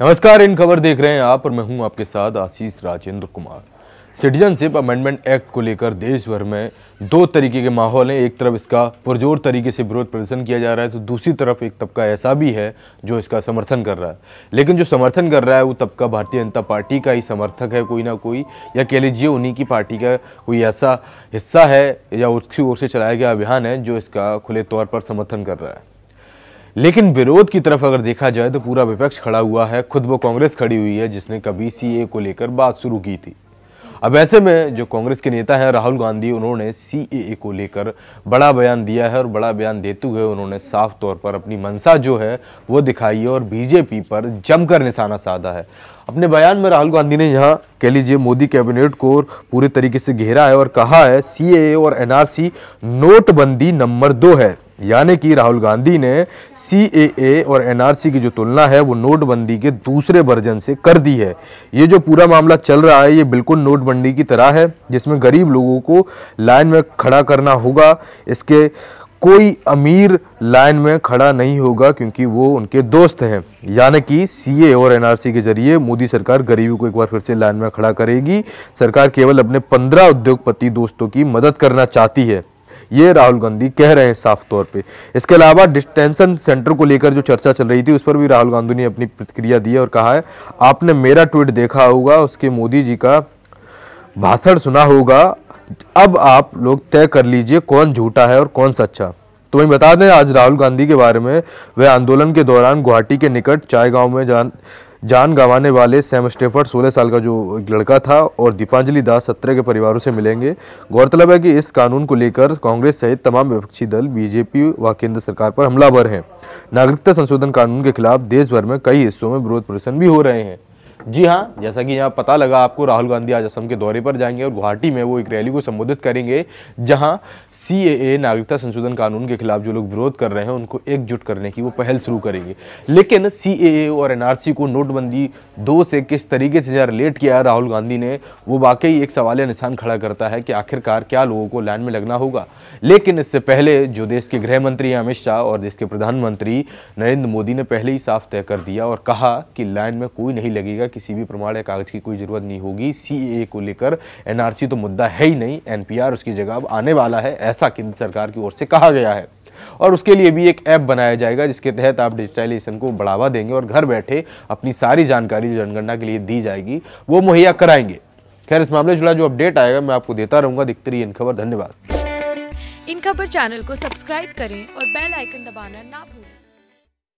नमस्कार इन खबर देख रहे हैं आप और मैं हूं आपके साथ Ashish Rajendra Kumar citizenship amendment act को लेकर देश भर में दो तरीके के माहौल हैं एक तरफ इसका पुरजोर तरीके से विरोध प्रदर्शन किया जा रहा है तो दूसरी तरफ एक तबका ऐसा भी है जो इसका समर्थन कर रहा है लेकिन जो समर्थन कर रहा है वो तबका भारतीय जनता पार्टी का ही समर्थक है कोई ना कोई या कह लीजिए उन्हीं की पार्टी का कोई ऐसा हिस्सा है या उसकी ओर से चलाया गया अभियान है जो इसका खुले तौर पर समर्थन कर रहा है लेकिन विरोध की तरफ अगर देखा जाए तो पूरा विपक्ष खड़ा हुआ है खुद वो कांग्रेस खड़ी हुई है जिसने कभी सीए को लेकर बात शुरू की थी अब ऐसे में जो कांग्रेस के नेता हैं राहुल गांधी उन्होंने सीएए को लेकर बड़ा बयान दिया है और बड़ा बयान देते हुए उन्होंने साफ तौर पर अपनी मनसा जो है वो दिखाई है और बीजेपी पर जमकर निशाना साधा है अपने बयान में राहुल गांधी ने यहाँ कह लीजिए मोदी कैबिनेट को पूरे तरीके से घेरा है और कहा है सी और एनआरसी नोटबंदी नंबर दो है यानी कि राहुल गांधी ने सी और एनआरसी की जो तुलना है वो नोटबंदी के दूसरे वर्जन से कर दी है ये जो पूरा मामला चल रहा है ये बिल्कुल नोटबंदी की तरह है जिसमें गरीब लोगों को लाइन में खड़ा करना होगा इसके कोई अमीर लाइन में खड़ा नहीं होगा क्योंकि वो उनके दोस्त हैं यानी कि सीए और एनआरसी के जरिए मोदी सरकार गरीबी को एक बार फिर से लाइन में खड़ा करेगी सरकार केवल अपने पंद्रह उद्योगपति दोस्तों की मदद करना चाहती है ये राहुल गांधी कह रहे हैं साफ तौर पे इसके अलावा डिस्टेंशन सेंटर को लेकर जो चर्चा चल रही थी उस पर भी राहुल गांधी ने अपनी प्रतिक्रिया दी और कहा है आपने मेरा ट्वीट देखा होगा उसके मोदी जी का भाषण सुना होगा अब आप लोग तय कर लीजिए कौन झूठा है और कौन सच्चा तो वही बता दें आज राहुल गांधी के बारे में वह आंदोलन के दौरान गुवाहाटी के निकट चाय गांव में जान जान गंवाने वाले सैम स्टेफर्ड 16 साल का जो लड़का था और दीपांजलि दास सत्रह के परिवारों से मिलेंगे गौरतलब है कि इस कानून को लेकर कांग्रेस सहित तमाम विपक्षी दल बीजेपी व केंद्र सरकार पर हमलावर हैं नागरिकता संशोधन कानून के खिलाफ देश भर में कई हिस्सों में विरोध प्रदर्शन भी हो रहे हैं जी हाँ जैसा कि यहाँ पता लगा आपको राहुल गांधी आज असम के दौरे पर जाएंगे और गुवाहाटी में वो एक रैली को संबोधित करेंगे जहाँ सी नागरिकता संशोधन कानून के खिलाफ जो लोग विरोध कर रहे हैं उनको एकजुट करने की वो पहल शुरू करेंगे लेकिन सी और एनआरसी को नोटबंदी दो से किस तरीके से जहाँ रिलेट किया राहुल गांधी ने वो वाकई एक सवाल निशान खड़ा करता है कि आखिरकार क्या लोगों को लाइन में लगना होगा लेकिन इससे पहले जो देश के गृह मंत्री अमित शाह और देश के प्रधानमंत्री नरेंद्र मोदी ने पहले ही साफ तय कर दिया और कहा कि लाइन में कोई नहीं लगेगा किसी भी प्रमाण या कागज़ की कोई ज़रूरत नहीं होगी सी को लेकर एन तो मुद्दा है ही नहीं एन उसकी जगह अब आने वाला है ऐसा केंद्र सरकार की ओर से कहा गया है और उसके लिए भी एक ऐप बनाया जाएगा जिसके तहत आप डिजिटाइजेशन को बढ़ावा देंगे और घर बैठे अपनी सारी जानकारी जनगणना के लिए दी जाएगी वो मुहैया कराएंगे खैर इस मामले जुड़ा जो अपडेट आएगा मैं आपको देता रहूंगा दिखते रहिए इन खबर धन्यवाद इन खबर चैनल को सब्सक्राइब करें और बेल आइकन दबाना ना भूलें